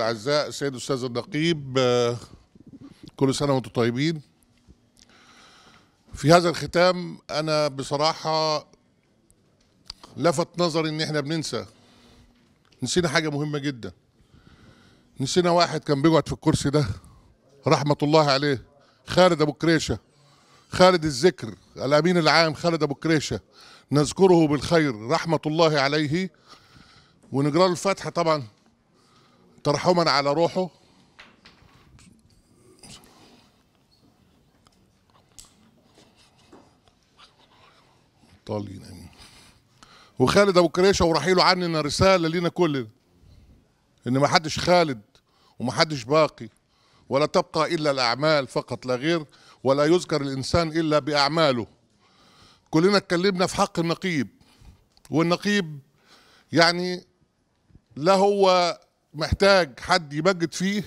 الاعزاء السيد الاستاذ النقيب آه، كل سنه وانتم طيبين في هذا الختام انا بصراحه لفت نظري ان احنا بننسى نسينا حاجه مهمه جدا نسينا واحد كان بيقعد في الكرسي ده رحمه الله عليه خالد ابو كريشه خالد الذكر الامين العام خالد ابو كريشه نذكره بالخير رحمه الله عليه ونقرا له الفاتحه طبعا ترحما على روحه طالين امين وخالد ابو كريشه ورحيله عننا رساله لينا كلنا ان ما حدش خالد وما حدش باقي ولا تبقى الا الاعمال فقط لا غير ولا يذكر الانسان الا باعماله كلنا اتكلمنا في حق النقيب والنقيب يعني لا هو محتاج حد يمجد فيه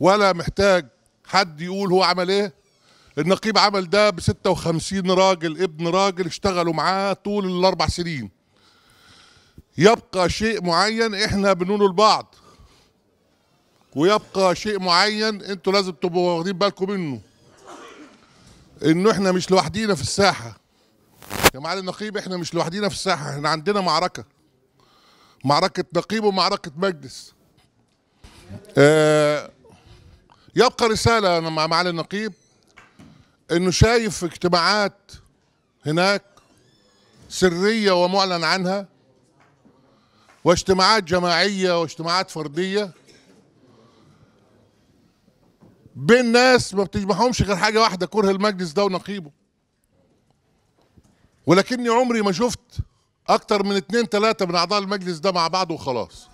ولا محتاج حد يقول هو عمل ايه النقيب عمل ده ب 56 راجل ابن راجل اشتغلوا معاه طول الاربع سنين يبقى شيء معين احنا بنقوله لبعض ويبقى شيء معين انتوا لازم تبقوا واخدين بالكم منه انه احنا مش لوحدينا في الساحه يا معالي النقيب احنا مش لوحدينا في الساحه احنا عندنا معركه معركه نقيب ومعركه مجلس آه، يبقى رسالة مع معالي النقيب أنه شايف اجتماعات هناك سرية ومعلن عنها واجتماعات جماعية واجتماعات فردية بين ناس ما بتجمعهمش غير حاجة واحدة كره المجلس ده ونقيبه ولكني عمري ما شفت أكتر من اتنين تلاتة من أعضاء المجلس ده مع بعض وخلاص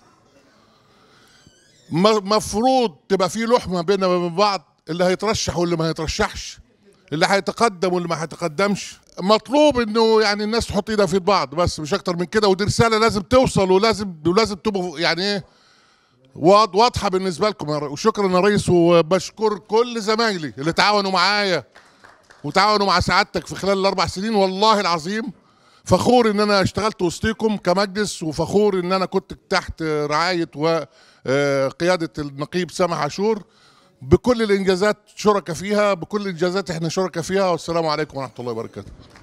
مفروض تبقى في لحمه بيننا وبين بعض اللي هيترشح واللي ما هيترشحش اللي هيتقدم واللي ما هيتقدمش مطلوب انه يعني الناس تحط ايدها في بعض بس مش اكتر من كده ودي رساله لازم توصل ولازم ولازم تبقوا يعني ايه واضحه بالنسبه لكم وشكرا يا ريس وبشكر كل زمايلي اللي تعاونوا معايا وتعاونوا مع سعادتك في خلال الاربع سنين والله العظيم فخور ان انا اشتغلت وسطيكم كمجلس وفخور ان انا كنت تحت رعايه و آه، قياده النقيب سامح عاشور بكل الانجازات شركه فيها بكل الانجازات احنا شركاء فيها والسلام عليكم ورحمه الله وبركاته